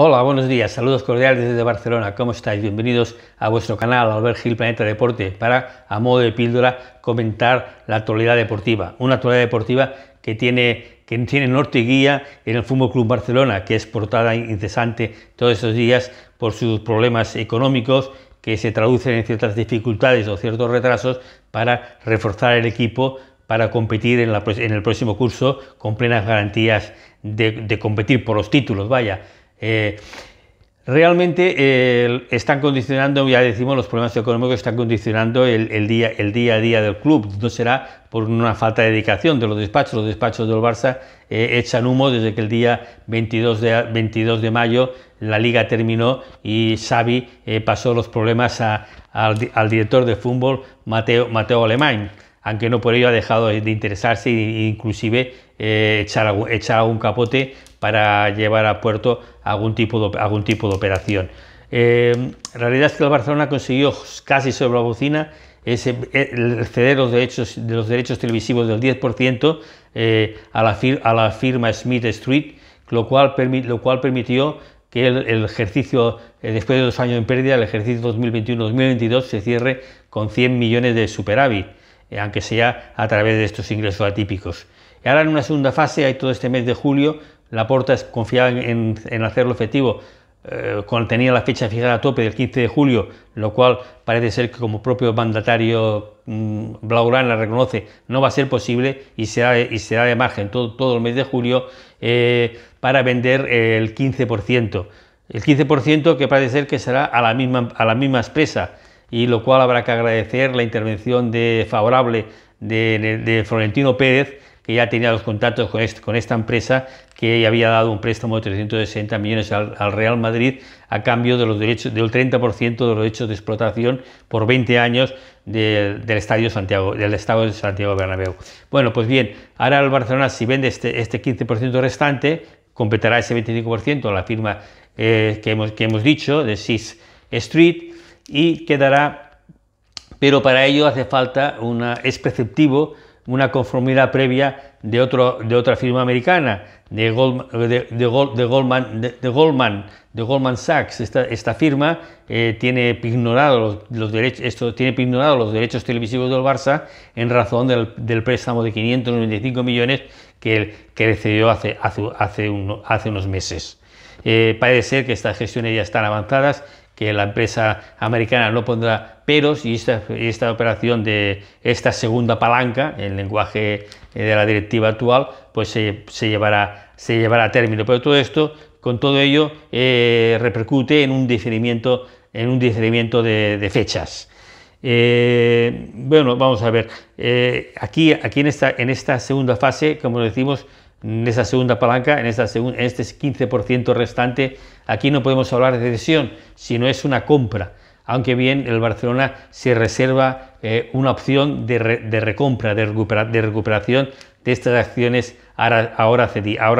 Hola, buenos días, saludos cordiales desde Barcelona, ¿cómo estáis? Bienvenidos a vuestro canal Albert Gil Planeta Deporte para, a modo de píldora, comentar la actualidad deportiva. Una actualidad deportiva que tiene, que tiene norte y guía en el Fútbol Club Barcelona, que es portada incesante todos estos días por sus problemas económicos que se traducen en ciertas dificultades o ciertos retrasos para reforzar el equipo para competir en, el próximo curso con plenas garantías de competir por los títulos, vaya eh, realmente están condicionando, ya decimos, los problemas económicos están condicionando el, día, a día del club. No será por una falta de dedicación de los despachos. Los despachos del Barça eh, echan humo desde que el día 22 de, mayo la liga terminó y Xavi eh, pasó los problemas al, director de fútbol, Mateo, Mateo Alemán aunque no por ello ha dejado de interesarse e inclusive echar, echar algún capote para llevar a puerto algún tipo de, algún tipo de operación. la eh, realidad es que el Barcelona consiguió casi sobre la bocina ese, e, el ceder los derechos, de los derechos televisivos del 10% eh, a, la a la firma Smith Street, lo cual, lo cual permitió que el, ejercicio, eh, después de dos años en pérdida, el ejercicio 2021-2022 se cierre con 100 millones de superávit, aunque sea a través de estos ingresos atípicos. ahora en una segunda fase, hay todo este mes de julio, la Porta confiaba en, en hacerlo efectivo eh, cuando tenía la fecha fijada a tope del 15 de julio, lo cual parece ser que como propio mandatario mmm, la reconoce no va a ser posible y será, y de margen todo, todo el mes de julio eh, para vender el 15%. El 15% que parece ser que será a la misma, a la misma expresa y lo cual habrá que agradecer la intervención favorable de Florentino Pérez que ya tenía los contactos con, esta empresa que había dado un préstamo de 360 millones al, Real Madrid a cambio de los derechos, del 30% de los derechos de explotación por 20 años del Estadio Santiago, del Estado de Santiago Bernabéu. Bueno, pues bien, ahora el Barcelona si vende este, 15% este restante, completará ese 25% a la firma eh, que, hemos, dicho de Six Street y quedará, pero para ello hace falta una, es preceptivo una conformidad previa de, otra firma americana, de, Goldman, de, Goldman, Sachs. Esta, firma eh, tiene, pignorado los, derechos, esto, tiene los derechos televisivos del Barça en razón del, préstamo de 595 millones que, que le cedió hace, hace, unos meses. Eh, parece ser que estas gestiones ya están avanzadas que la empresa americana no pondrá peros y esta, operación de esta segunda palanca, en lenguaje eh, de la directiva actual, pues se, llevará, se llevará a término. Pero todo esto, con todo ello, eh, repercute en un diferimiento, en un diferimiento de, fechas. Eh, bueno, vamos a ver. aquí, aquí en, esta, en esta segunda fase, como decimos, en esa segunda palanca, en, este 15% restante, aquí no podemos hablar de cesión, sino es una compra. Aunque bien el Barcelona se reserva eh, una opción de, recompra, de recuperación de estas acciones ahora, ahora,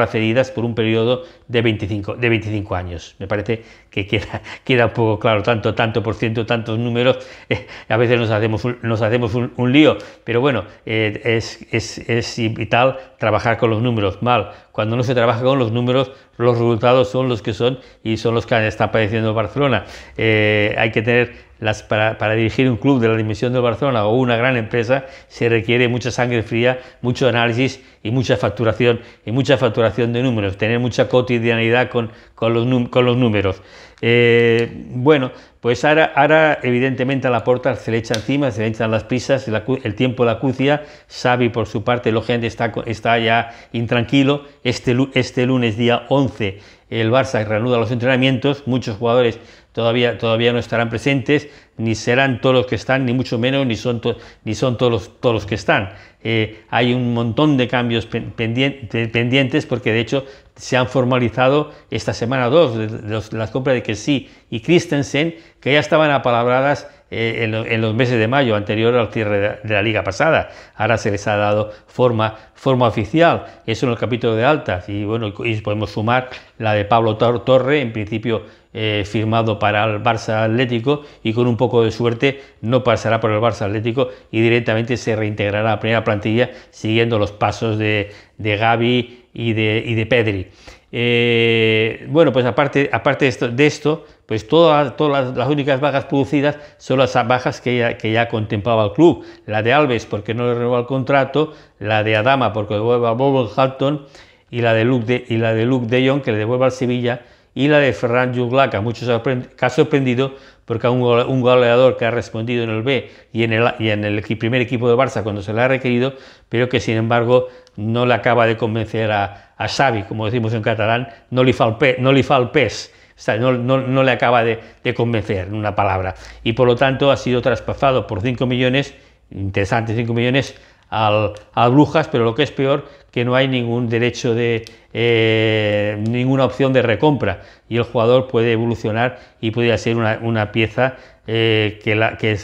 cedidas por un periodo de 25, de 25 años. Me parece que queda, queda un poco claro, tanto, tanto por ciento, tantos números, eh, a veces nos hacemos un, nos hacemos un, lío, pero bueno, eh, es, es, es vital trabajar con los números mal. Cuando no se trabaja con los números, los resultados son los que son y son los que están padeciendo Barcelona. Eh, hay que tener las, para, para, dirigir un club de la dimensión de Barcelona o una gran empresa se requiere mucha sangre fría, mucho análisis y mucha facturación y mucha facturación de números, tener mucha cotidianidad con, con, los, números. Eh, bueno, pues ahora, ahora evidentemente a la puerta se le echa encima, se le echan las prisas, el, tiempo de la acucia, Xavi por su parte, lo gente está ya intranquilo, este, este lunes día 11 el Barça reanuda los entrenamientos, muchos jugadores todavía, todavía no estarán presentes, ni serán todos los que están, ni mucho menos, ni son, ni son todos, todos los que están. Eh, hay un montón de cambios pendientes porque de hecho se han formalizado esta semana dos las compras de sí y Christensen que ya estaban apalabradas eh, en, los meses de mayo anterior al cierre de, la liga pasada. Ahora se les ha dado forma, forma oficial. Eso en el capítulo de altas. Y bueno, y podemos sumar la de Pablo Torre, en principio eh, firmado para el Barça Atlético y con un poco de suerte no pasará por el Barça Atlético y directamente se reintegrará a la primera plantilla siguiendo los pasos de, de Gaby y de Pedri. Eh, bueno, pues aparte, aparte de, esto, pues todas, todas las, únicas bajas producidas son las bajas que ya, que ya contemplaba el club. La de Alves porque no le renovó el contrato, la de Adama porque devuelve a Wolverhampton y la de y la de, Luke de Jong que le devuelve al Sevilla y la de Ferran Juglaca, que ha sorprendido porque un, goleador que ha respondido en el B y en el, y en el primer equipo de Barça cuando se le ha requerido, pero que sin embargo no le acaba de convencer a, Xavi, como decimos en catalán, no le fa el, no le pes, no, le acaba de, convencer, en una palabra. Y por lo tanto ha sido traspasado por 5 millones, interesante 5 millones, a Brujas, pero lo que es peor, que no hay ningún derecho de, eh, ninguna opción de recompra y el jugador puede evolucionar y podría ser una, pieza eh, que,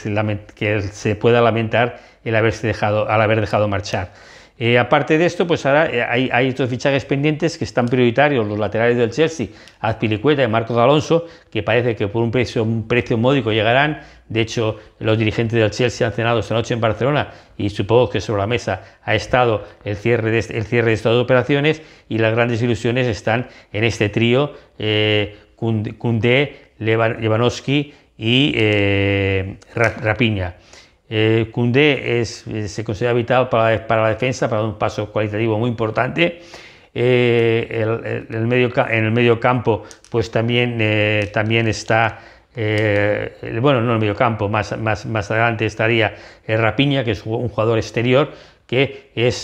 que se pueda lamentar el haberse dejado, al haber dejado marchar. Eh, aparte de esto, pues ahora eh, hay, estos fichajes pendientes que están prioritarios, los laterales del Chelsea, Azpilicueta y Marcos Alonso, que parece que por un precio, módico llegarán. De hecho, los dirigentes del Chelsea han cenado esta noche en Barcelona y supongo que sobre la mesa ha estado el cierre de, este, de estas operaciones y las grandes ilusiones están en este trío, eh, Kunde, y eh, Rapiña. Eh, eh, se considera vital para, la defensa, para un paso cualitativo muy importante. Eh, en el medio campo, pues también, eh, también está, bueno, no el medio campo, más adelante estaría Rapiña, que es un jugador exterior, es,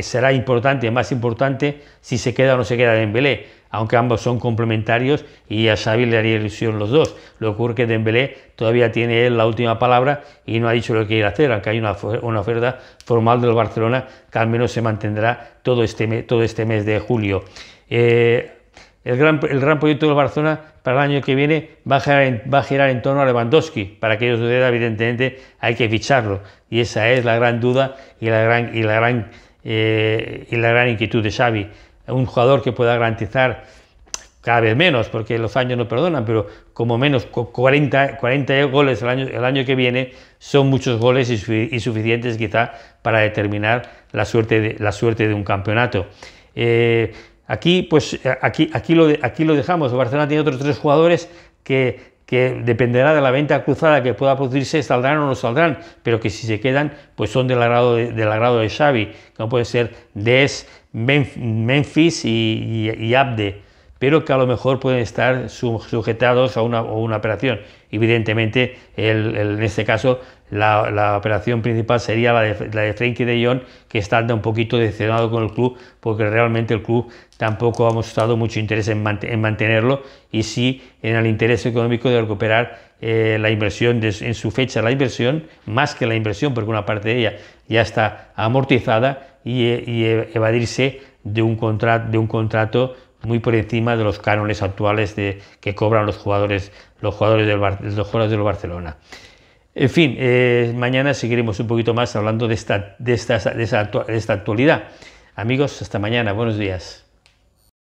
será importante, más importante, si se queda o no se queda Dembélé, aunque ambos son complementarios y a Xavi le haría ilusión los dos. Lo que ocurre que Dembélé todavía tiene él la última palabra y no ha dicho lo que quiere hacer, aunque hay una, oferta formal del Barcelona que al menos se mantendrá todo este, mes, todo este mes de julio. Eh, el gran, proyecto del Barcelona para el año que viene va a, girar en, a torno a Lewandowski. Para que ello suceda, evidentemente, hay que ficharlo. Y esa es la gran duda eh, y la gran, inquietud de Xavi. Un jugador que pueda garantizar cada vez menos, porque los años no perdonan, pero como menos 40, goles el año, que viene son muchos goles y, suficientes quizá para determinar la suerte de, un campeonato. Eh, Aquí, pues, eh, aquí, aquí, lo, aquí lo dejamos. Barcelona tiene otros tres jugadores que, dependerá de la venta cruzada que pueda producirse, saldrán o no saldrán, pero que si se quedan, pues son del agrado de, del agrado de Xavi, como puede ser Des, Memphis y Abde pero que a lo mejor pueden estar sujetados a una, operación. Evidentemente, en este caso, la, operación principal sería la de, frankie de Frenkie de Jong, que está un poquito decepcionado con el club, porque realmente el club tampoco ha mostrado mucho interés en, mantenerlo, y sí en el interés económico de recuperar eh, la inversión en su fecha, la inversión, más que la inversión, porque una parte de ella ya está amortizada, y, eh, eh, evadirse de un, contrato de un contrato muy por encima de los cánones actuales de, que cobran los jugadores, los jugadores del, los jugadores del Barcelona. En fin, eh, mañana seguiremos un poquito más hablando de esta, de esta actualidad. Amigos, hasta mañana. Buenos días.